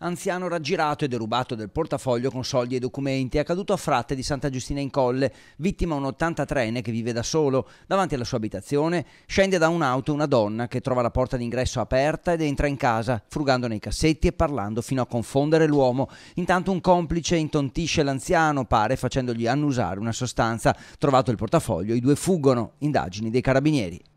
anziano raggirato e derubato del portafoglio con soldi e documenti, è accaduto a Fratte di Santa Giustina in Colle, vittima un 83enne che vive da solo. Davanti alla sua abitazione scende da un'auto una donna che trova la porta d'ingresso aperta ed entra in casa, frugando nei cassetti e parlando fino a confondere l'uomo. Intanto un complice intontisce l'anziano, pare, facendogli annusare una sostanza. Trovato il portafoglio, i due fuggono, indagini dei carabinieri.